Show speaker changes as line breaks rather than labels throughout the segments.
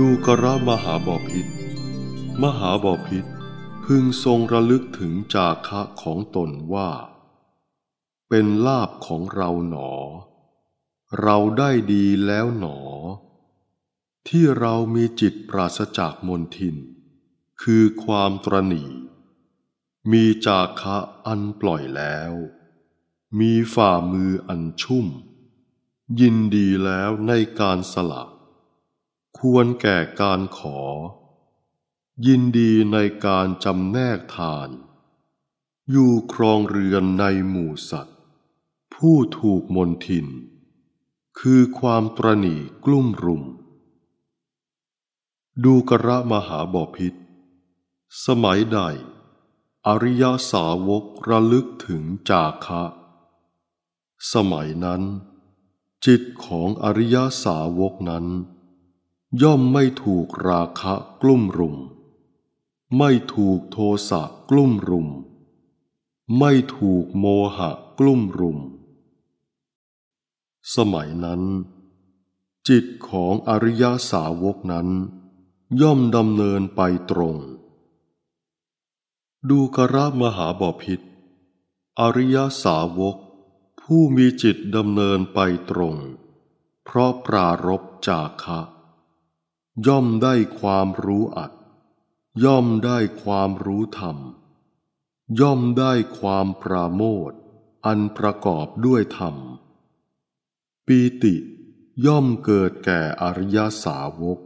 ดูกระมหาบอพิษมหาบอพิษพึงทรงระลึกถึงจาคะของตนว่า เป็นลาบของเราหนอ เราได้ดีแล้วหนอ ที่เรามีจิตปราศจากมนทิน คือความตรณีมีจาคะอันปล่อยแล้ว มีฝ่ามืออันชุ่ม ยินดีแล้วในการสลับควรแก่การขอ ยินดีในการจำแนกทาน อยู่ครองเรือนในหมู่สัตว์ ผู้ถูกมนทิน คือความตรณีกลุ่มรุม ดูกระมหาบอพิษ สมัยใด อริยสาวกระลึกถึงจาคะ สมัยนั้น จิตของอริยสาวกนั้นย่อมไม่ถูกราคะกลุ่มรุม ไม่ถูกโทสะกลุ่มรุม ไม่ถูกโมหะกลุ่มรุม สมัยนั้น จิตของอริยสาวกนั้นย่อมดำเนินไปตรง ดูกระมหาบพิษอริยสาวกผู้มีจิตดำเนินไปตรง เพราะปรารบจากคะย่อมได้ความรู้อัดย่อมได้ความรู้ธรรม ย่อมได้ความปราโมทอันประกอบด้วยธรรม ปีติย่อมเกิดแก่อริยสาวก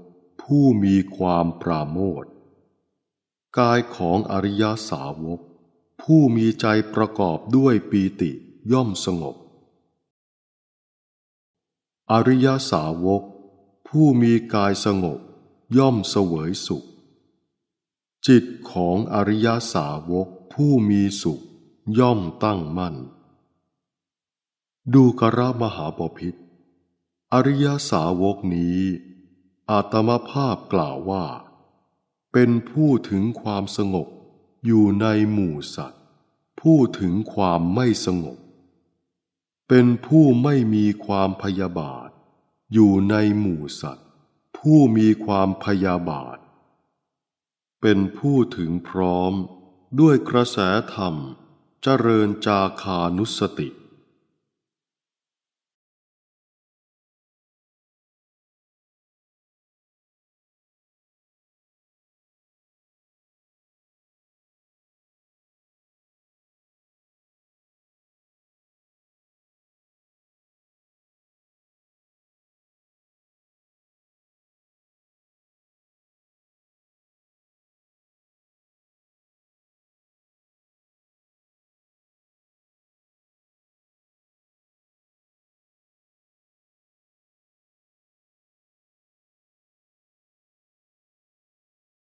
ผู้มีความปราโมทกายของอริยสาวก ผู้มีใจประกอบด้วยปีติย่อมสงบ อริยสาวกผู้มีกายสงบย่อมเสวยสุข จิตของอริยสาวกผู้มีสุขย่อมตั้งมั่น ดูกระมหาปพิธอริยสาวกนี้อาตมาภาพกล่าวว่า เป็นผู้ถึงความสงบอยู่ในหมู่สัตว์ ผู้ถึงความไม่สงบเป็นผู้ไม่มีความพยาบาทอยู่ในหมู่สัตว์ ผู้มีความพยาบาทเป็นผู้ถึงพร้อมด้วยกระแสธรรม เจริญจาคานุสติ